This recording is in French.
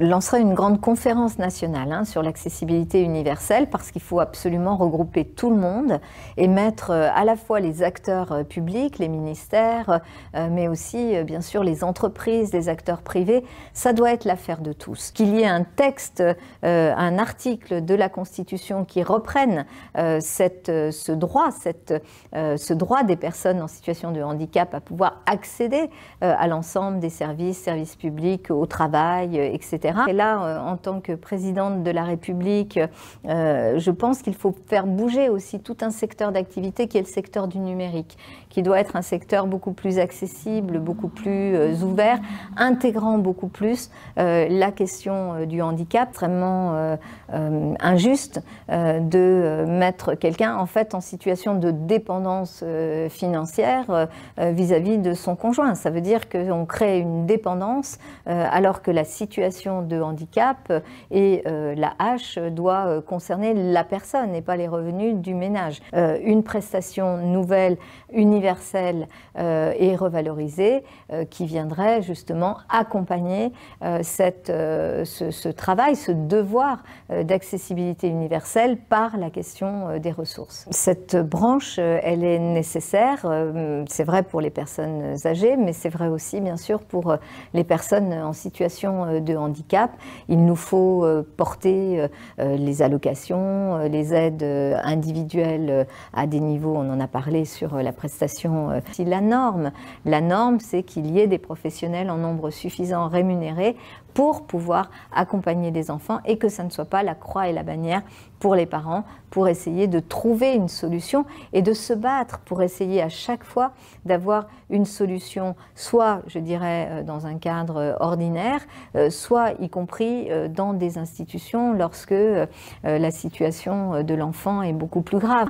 lancerai une grande conférence nationale hein, sur l'accessibilité universelle parce qu'il faut absolument regrouper tout le monde et mettre euh, à la fois les acteurs euh, publics, les ministères, euh, mais aussi bien sûr les entreprises, les acteurs privés. Ça doit être l'affaire de tous. Qu'il y ait un texte, un article de la Constitution qui reprenne ce droit, ce droit des personnes en situation de handicap à pouvoir accéder à l'ensemble des services, services publics, au travail, etc et là, euh, en tant que présidente de la République, euh, je pense qu'il faut faire bouger aussi tout un secteur d'activité qui est le secteur du numérique, qui doit être un secteur beaucoup plus accessible, beaucoup plus euh, ouvert, intégrant beaucoup plus la question du handicap, extrêmement injuste de mettre quelqu'un en fait en situation de dépendance financière vis-à-vis -vis de son conjoint. Ça veut dire qu'on crée une dépendance alors que la situation de handicap et euh, la H doit euh, concerner la personne et pas les revenus du ménage. Euh, une prestation nouvelle, universelle et revalorisée qui viendrait justement accompagner cette, ce, ce, travail, ce devoir d'accessibilité universelle par la question des ressources. Cette branche, elle est nécessaire, c'est vrai pour les personnes âgées, mais c'est vrai aussi bien sûr pour les personnes en situation de handicap il nous faut euh, porter euh, euh, les allocations, les aides individuelles à des niveaux, on en a parlé sur la prestation. la norme, la norme c'est qu'il y ait des professionnels en nombre suffisant rémunérés pour pouvoir accompagner les enfants et que ça ne soit pas la croix et la bannière pour les parents, pour essayer de trouver une solution et de se battre pour essayer à chaque fois d'avoir une solution, soit, je dirais, euh, dans un cadre euh, ordinaire, euh, soit y compris dans des institutions lorsque la situation de l'enfant est beaucoup plus grave.